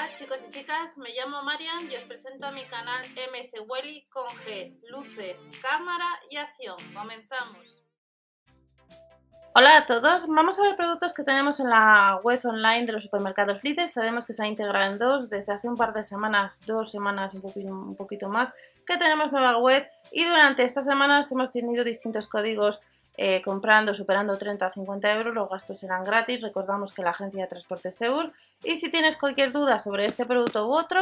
Hola chicos y chicas, me llamo Marian y os presento a mi canal MS Welly con G, luces, cámara y acción. Comenzamos. Hola a todos, vamos a ver productos que tenemos en la web online de los supermercados Lidl. Sabemos que se ha integrado en dos desde hace un par de semanas, dos semanas, un un poquito más, que tenemos nueva web y durante estas semanas hemos tenido distintos códigos eh, comprando superando 30 o 50 euros, los gastos serán gratis. Recordamos que la agencia de transporte Seur. Y si tienes cualquier duda sobre este producto u otro,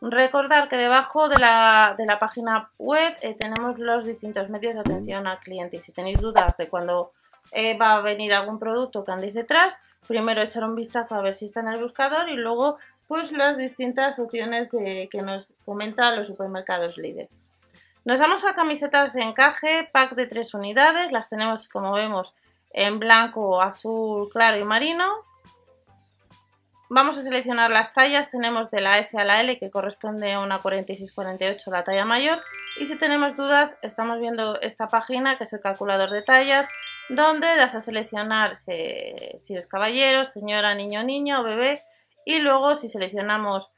recordar que debajo de la, página web eh, tenemos los distintos medios de atención al cliente. Y si tenéis dudas de cuándo eh, va a venir algún producto que andéis detrás, primero echar un vistazo a ver si está en el buscador y luego pues las distintas opciones que nos comentan los supermercados líderes. Nos vamos a camisetas de encaje, pack de tres unidades, las tenemos como vemos en blanco, azul, claro y marino. Vamos a seleccionar las tallas, tenemos de la S a la L que corresponde a una 46-48 la talla mayor y si tenemos dudas estamos viendo esta página que es el calculador de tallas donde das a seleccionar si eres caballero, señora, niño, niña o bebé y luego si seleccionamos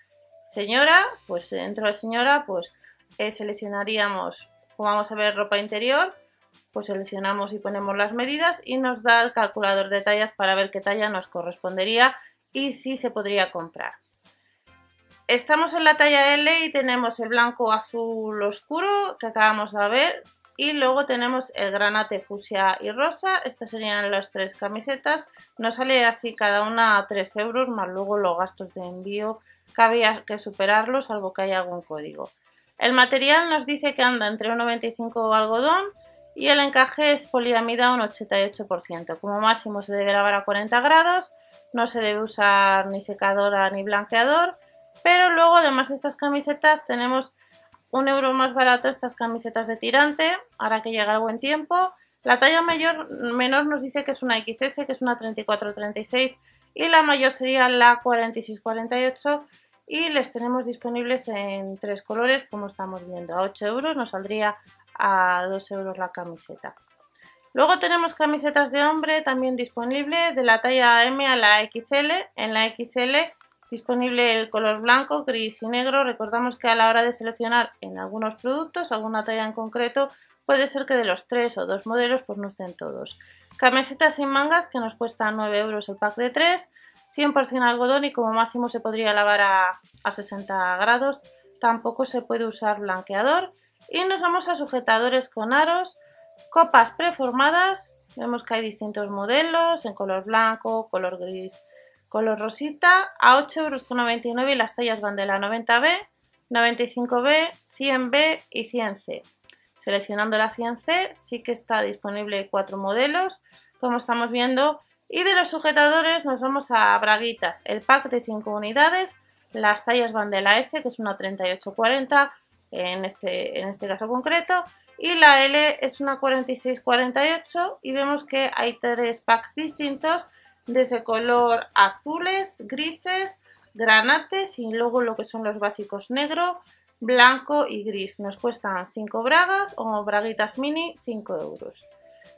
señora, pues dentro de señora pues eh, seleccionaríamos, como vamos a ver ropa interior, pues seleccionamos y ponemos las medidas y nos da el calculador de tallas para ver qué talla nos correspondería y si se podría comprar. Estamos en la talla L y tenemos el blanco azul oscuro que acabamos de ver y luego tenemos el granate fusia y rosa, estas serían las tres camisetas, nos sale así cada una a 3 euros más luego los gastos de envío que habría que superarlos salvo que haya algún código. El material nos dice que anda entre un 95 algodón y el encaje es poliamida un 88%. Como máximo se debe lavar a 40 grados, no se debe usar ni secadora ni blanqueador, pero luego además de estas camisetas tenemos un euro más barato estas camisetas de tirante, ahora que llega el buen tiempo. La talla mayor, menor nos dice que es una XS, que es una 34-36 y la mayor sería la 46-48 y les tenemos disponibles en tres colores como estamos viendo a 8 euros nos saldría a 2 euros la camiseta luego tenemos camisetas de hombre también disponible de la talla M a la XL en la XL disponible el color blanco, gris y negro recordamos que a la hora de seleccionar en algunos productos alguna talla en concreto puede ser que de los tres o dos modelos pues no estén todos camisetas sin mangas que nos cuesta 9 euros el pack de 3 100% algodón y como máximo se podría lavar a, 60 grados. Tampoco se puede usar blanqueador. Y nos vamos a sujetadores con aros, copas preformadas. Vemos que hay distintos modelos en color blanco, color gris, color rosita. A 8,99 euros y las tallas van de la 90B, 95B, 100B y 100C. Seleccionando la 100C sí que está disponible cuatro modelos. Como estamos viendo, y de los sujetadores nos vamos a braguitas, el pack de 5 unidades, las tallas van de la S, que es una 38-40 en este, en este caso concreto, y la L es una 46-48 y vemos que hay tres packs distintos, desde color azules, grises, granates y luego lo que son los básicos negro, blanco y gris. Nos cuestan 5 bragas o braguitas mini 5 euros.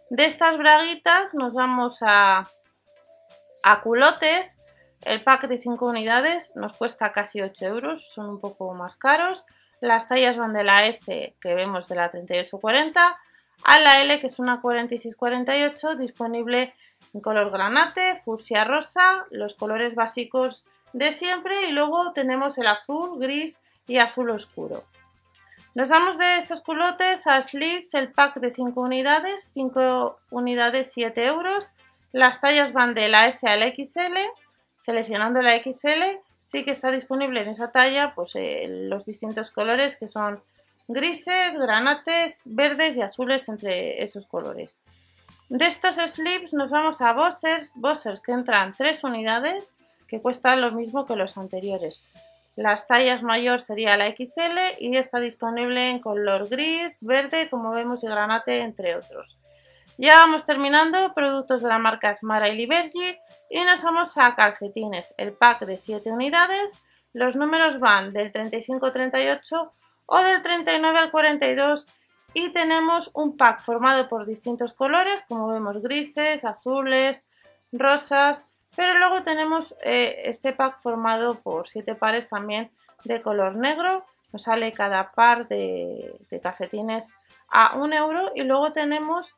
De estas braguitas nos vamos a a culotes, el pack de 5 unidades nos cuesta casi 8 euros, son un poco más caros. Las tallas van de la S, que vemos de la 3840, a la L, que es una 4648, disponible en color granate, fusia rosa, los colores básicos de siempre y luego tenemos el azul, gris y azul oscuro. Nos damos de estos culotes a Slits el pack de 5 unidades, 5 unidades 7 euros las tallas van de la S a la XL, seleccionando la XL sí que está disponible en esa talla pues, eh, los distintos colores que son grises, granates, verdes y azules entre esos colores. De estos slips nos vamos a bossers, bossers que entran tres unidades que cuestan lo mismo que los anteriores. Las tallas mayor sería la XL y está disponible en color gris, verde, como vemos, y granate, entre otros. Ya vamos terminando productos de la marca Smara y libergi y nos vamos a calcetines, el pack de 7 unidades. Los números van del 35 al 38 o del 39 al 42 y tenemos un pack formado por distintos colores, como vemos grises, azules, rosas, pero luego tenemos eh, este pack formado por 7 pares también de color negro, nos sale cada par de, de calcetines a un euro y luego tenemos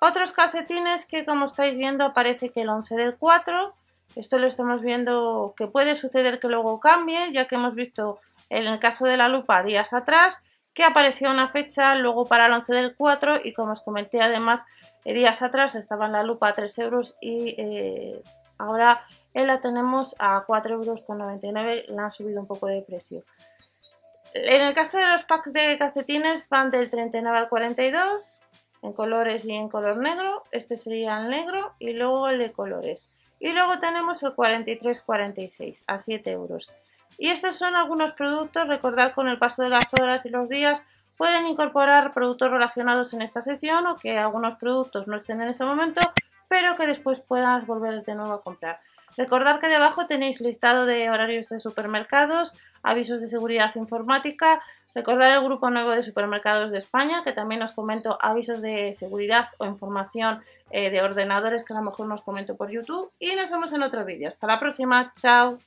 otros calcetines que como estáis viendo aparece que el 11 del 4, esto lo estamos viendo que puede suceder que luego cambie, ya que hemos visto en el caso de la lupa días atrás que apareció una fecha luego para el 11 del 4 y como os comenté además eh, días atrás estaba la lupa a 3 euros y eh, ahora eh, la tenemos a 4,99 euros, la han subido un poco de precio. En el caso de los packs de calcetines van del 39 al 42, en colores y en color negro, este sería el negro y luego el de colores. Y luego tenemos el 43-46 a 7 euros. Y estos son algunos productos, recordad con el paso de las horas y los días pueden incorporar productos relacionados en esta sección o que algunos productos no estén en ese momento, pero que después puedas volver de nuevo a comprar. Recordad que debajo tenéis listado de horarios de supermercados, avisos de seguridad informática, Recordar el grupo nuevo de supermercados de España, que también os comento avisos de seguridad o información eh, de ordenadores que a lo mejor nos comento por YouTube. Y nos vemos en otro vídeo. Hasta la próxima. Chao.